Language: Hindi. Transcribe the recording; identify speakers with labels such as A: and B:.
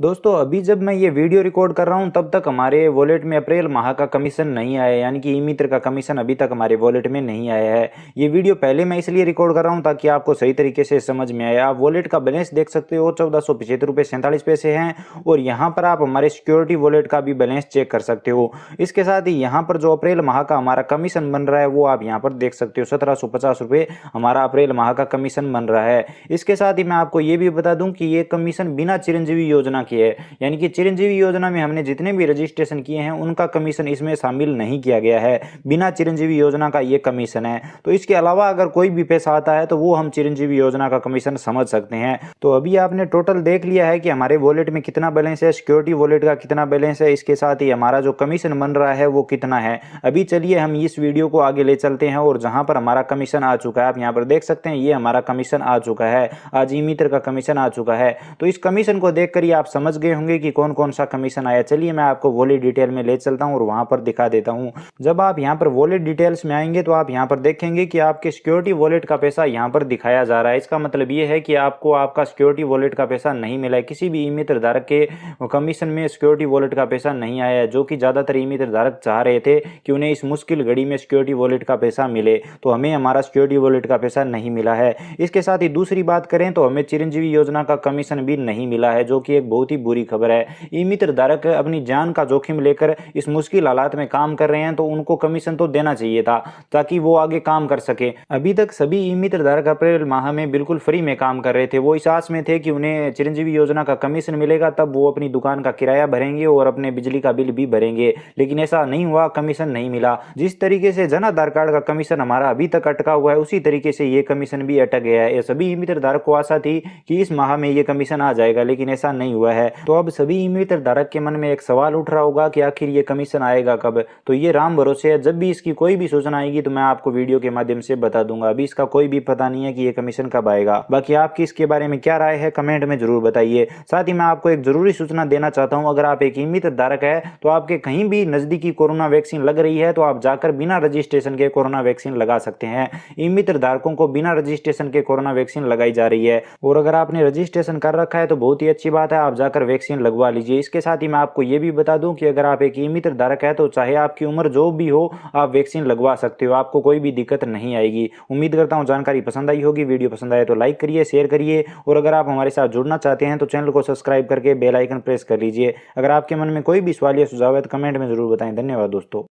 A: दोस्तों अभी जब मैं ये वीडियो रिकॉर्ड कर रहा हूँ तब तक हमारे वॉलेट में अप्रैल माह का कमीशन नहीं आया यानी कि ई मित्र का कमीशन अभी तक हमारे वॉलेट में नहीं आया है ये वीडियो पहले मैं इसलिए रिकॉर्ड कर रहा हूँ ताकि आपको सही तरीके से समझ में आए आप वॉलेट का बैलेंस देख सकते हो चौदह सौ पचहत्तर रुपये सैंतालीस पैसे हैं और यहाँ पर आप हमारे सिक्योरिटी वॉलेट का भी बैलेंस चेक कर सकते हो इसके साथ ही यहाँ पर जो अप्रैल माह का हमारा कमीशन बन रहा है वो आप यहाँ पर देख सकते हो सत्रह सौ पचास रुपये हमारा अप्रैल माह का कमीशन बन रहा है इसके साथ ही मैं आपको ये भी बता दूँ कि ये कमीशन बिना चिरंजीवी योजना योजना की है यानी कि चिरंजीवी योजना में हमने जितने भी रजिस्ट्रेशन किए हैं उनका कमीशन इसमें शामिल नहीं किया गया है बिना चिरंजीवी योजना का ये कमीशन है तो इसके अलावा अगर कोई भी पैसा आता है तो वो हम चिरंजीवी योजना का कमीशन समझ सकते हैं तो अभी आपने टोटल देख लिया है कि हमारे वॉलेट में कितना बैलेंस है सिक्योरिटी वॉलेट का कितना बैलेंस है इसके साथ ही हमारा जो कमीशन बन रहा है वो कितना है अभी चलिए हम इस वीडियो को आगे ले चलते हैं और जहाँ पर हमारा कमीशन आ चुका है आप यहाँ पर देख सकते हैं ये हमारा कमीशन आ चुका है आज ई मित्र का कमीशन आ चुका है तो इस कमीशन को देख ही आप समझ गए होंगे कि कौन कौन सा कमीशन आया चलिए मैं आपको वॉलेट डिटेल में ले चलता हूँ और वहाँ पर दिखा देता हूँ जब आप यहाँ पर वॉलेट डिटेल्स में आएंगे तो आप यहाँ पर देखेंगे कि आपके सिक्योरिटी वॉलेट का पैसा यहाँ पर दिखाया जा रहा है इसका मतलब ये है कि आपको आपका सिक्योरिटी वॉलेट का पैसा नहीं मिला है किसी भी ई मित्र धारक के कमीशन में सिक्योरिटी वॉलेट का पैसा नहीं आया है जो कि ज़्यादातर ई मित्र धारक चाह रहे थे कि उन्हें इस मुश्किल घड़ी में सिक्योरिटी वॉलेट का पैसा मिले तो हमें हमारा सिक्योरिटी वॉलेट का पैसा नहीं मिला है इसके साथ ही दूसरी बात करें तो हमें चिरंजीवी योजना का कमीशन भी नहीं मिला है जो कि एक बहुत बहुत ही बुरी खबर है ई मित्र धारक अपनी जान का जोखिम लेकर इस मुश्किल हालात में काम कर रहे हैं तो उनको कमीशन तो देना चाहिए था ताकि वो आगे काम कर सके अभी तक सभी ई मित्र धारक अप्रैल माह में बिल्कुल फ्री में काम कर रहे थे वो इस आस में थे कि उन्हें चिरंजीवी योजना का कमीशन मिलेगा तब वो अपनी दुकान का किराया भरेंगे और अपने बिजली का बिल भी भरेंगे लेकिन ऐसा नहीं हुआ कमीशन नहीं मिला जिस तरीके से जन आधार कार्ड का कमीशन हमारा अभी तक अटका हुआ है उसी तरीके से ये कमीशन भी अटक गया है सभी ई मित्र धारक को आशा थी कि इस माह में ये कमीशन आ जाएगा लेकिन ऐसा नहीं हुआ हुआ है तो अब सभी इमीटर धारक के मन में एक सवाल उठ रहा होगा कि आखिर ये कमीशन आएगा कब तो ये राम भरोसे है जब भी इसकी कोई भी सूचना आएगी तो मैं आपको वीडियो के माध्यम से बता दूंगा अभी इसका कोई भी पता नहीं है कि ये कमीशन कब आएगा बाकी आपकी इसके बारे में क्या राय है कमेंट में जरूर बताइए साथ ही मैं आपको एक जरूरी सूचना देना चाहता हूँ अगर आप एक इमित धारक है तो आपके कहीं भी नजदीकी कोरोना वैक्सीन लग रही है तो आप जाकर बिना रजिस्ट्रेशन के कोरोना वैक्सीन लगा सकते हैं इमित्र धारकों को बिना रजिस्ट्रेशन के कोरोना वैक्सीन लगाई जा रही है और अगर आपने रजिस्ट्रेशन कर रखा है तो बहुत ही अच्छी बात है आप जाकर वैक्सीन लगवा लीजिए इसके साथ ही मैं आपको ये भी बता दूं कि अगर आप एक ई मित्र धारक है तो चाहे आपकी उम्र जो भी हो आप वैक्सीन लगवा सकते हो आपको कोई भी दिक्कत नहीं आएगी उम्मीद करता हूँ जानकारी पसंद आई होगी वीडियो पसंद आए तो लाइक करिए शेयर करिए और अगर आप हमारे साथ जुड़ना चाहते हैं तो चैनल को सब्सक्राइब करके बेलाइकन प्रेस कर लीजिए अगर आपके मन में कोई भी सवाल या सुझाव है तो कमेंट में ज़रूर बताएं धन्यवाद दोस्तों